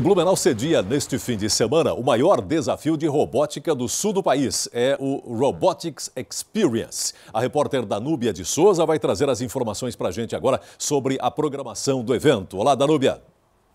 Blumenau cedia neste fim de semana o maior desafio de robótica do sul do país. É o Robotics Experience. A repórter Danúbia de Souza vai trazer as informações para a gente agora sobre a programação do evento. Olá, Danúbia.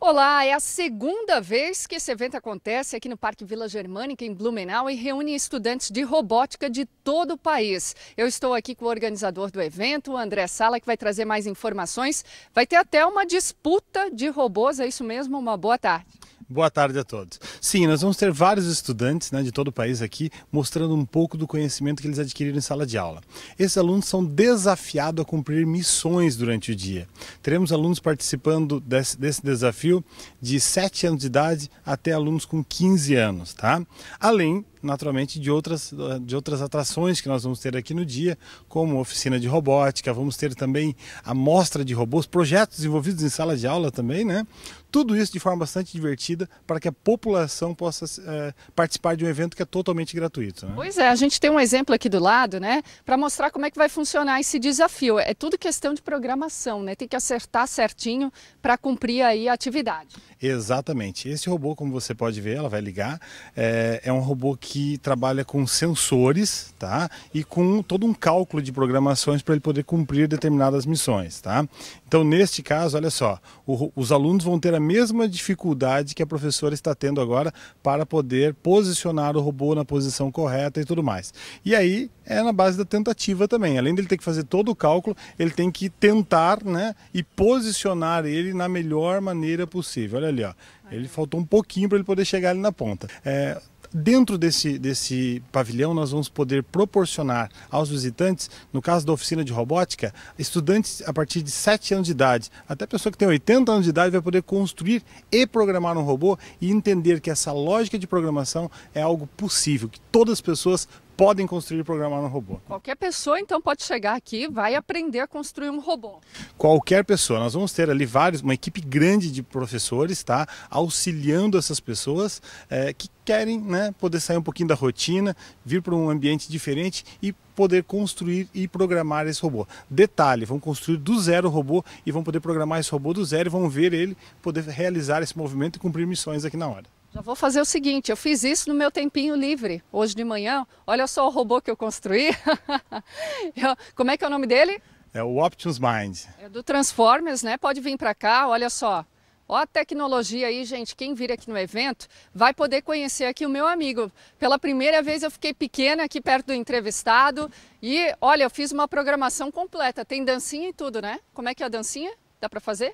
Olá, é a segunda vez que esse evento acontece aqui no Parque Vila Germânica, em Blumenau, e reúne estudantes de robótica de todo o país. Eu estou aqui com o organizador do evento, o André Sala, que vai trazer mais informações. Vai ter até uma disputa de robôs, é isso mesmo? Uma boa tarde. Boa tarde a todos. Sim, nós vamos ter vários estudantes né, de todo o país aqui mostrando um pouco do conhecimento que eles adquiriram em sala de aula. Esses alunos são desafiados a cumprir missões durante o dia. Teremos alunos participando desse, desse desafio de 7 anos de idade até alunos com 15 anos, tá? Além naturalmente de outras, de outras atrações que nós vamos ter aqui no dia, como oficina de robótica, vamos ter também a mostra de robôs, projetos envolvidos em sala de aula também, né? Tudo isso de forma bastante divertida para que a população possa é, participar de um evento que é totalmente gratuito. Né? Pois é, a gente tem um exemplo aqui do lado, né? Para mostrar como é que vai funcionar esse desafio. É tudo questão de programação, né? Tem que acertar certinho para cumprir aí a atividade. Exatamente. Esse robô, como você pode ver, ela vai ligar, é, é um robô que que trabalha com sensores, tá? E com todo um cálculo de programações para ele poder cumprir determinadas missões, tá? Então, neste caso, olha só, o, os alunos vão ter a mesma dificuldade que a professora está tendo agora para poder posicionar o robô na posição correta e tudo mais. E aí é na base da tentativa também. Além dele ter que fazer todo o cálculo, ele tem que tentar, né, e posicionar ele na melhor maneira possível. Olha ali, ó. Ele faltou um pouquinho para ele poder chegar ali na ponta. É, Dentro desse, desse pavilhão, nós vamos poder proporcionar aos visitantes, no caso da oficina de robótica, estudantes a partir de 7 anos de idade, até pessoa que tem 80 anos de idade vai poder construir e programar um robô e entender que essa lógica de programação é algo possível, que todas as pessoas podem construir e programar um robô. Qualquer pessoa então pode chegar aqui, vai aprender a construir um robô. Qualquer pessoa. Nós vamos ter ali vários, uma equipe grande de professores, tá, auxiliando essas pessoas é, que querem, né, poder sair um pouquinho da rotina, vir para um ambiente diferente e poder construir e programar esse robô. Detalhe, vão construir do zero o robô e vão poder programar esse robô do zero e vão ver ele poder realizar esse movimento e cumprir missões aqui na hora. Já vou fazer o seguinte, eu fiz isso no meu tempinho livre, hoje de manhã. Olha só o robô que eu construí. Como é que é o nome dele? É o Optimus Mind. É do Transformers, né? Pode vir para cá, olha só. Ó a tecnologia aí, gente. Quem vir aqui no evento vai poder conhecer aqui o meu amigo. Pela primeira vez eu fiquei pequena aqui perto do entrevistado e, olha, eu fiz uma programação completa. Tem dancinha e tudo, né? Como é que é a dancinha? Dá para fazer?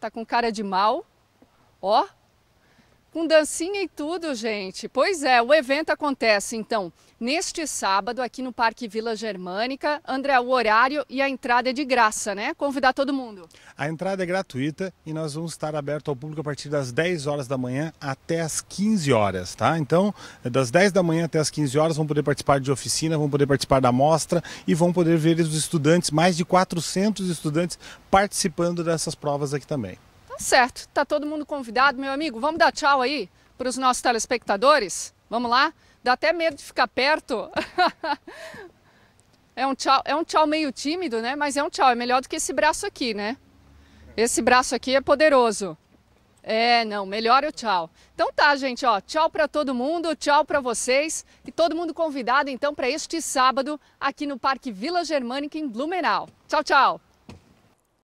Tá com cara de mal. Ó, com dancinha e tudo, gente. Pois é, o evento acontece então neste sábado aqui no Parque Vila Germânica. André, o horário e a entrada é de graça, né? Convidar todo mundo. A entrada é gratuita e nós vamos estar aberto ao público a partir das 10 horas da manhã até as 15 horas, tá? Então, das 10 da manhã até as 15 horas vão poder participar de oficina, vão poder participar da mostra e vão poder ver os estudantes, mais de 400 estudantes participando dessas provas aqui também certo, tá todo mundo convidado, meu amigo. Vamos dar tchau aí para os nossos telespectadores? Vamos lá? Dá até medo de ficar perto. é um tchau, é um tchau meio tímido, né? Mas é um tchau, é melhor do que esse braço aqui, né? Esse braço aqui é poderoso. É, não, melhor o tchau. Então tá, gente, ó, tchau para todo mundo, tchau para vocês e todo mundo convidado então para este sábado aqui no Parque Vila Germânica em Blumenau. Tchau, tchau.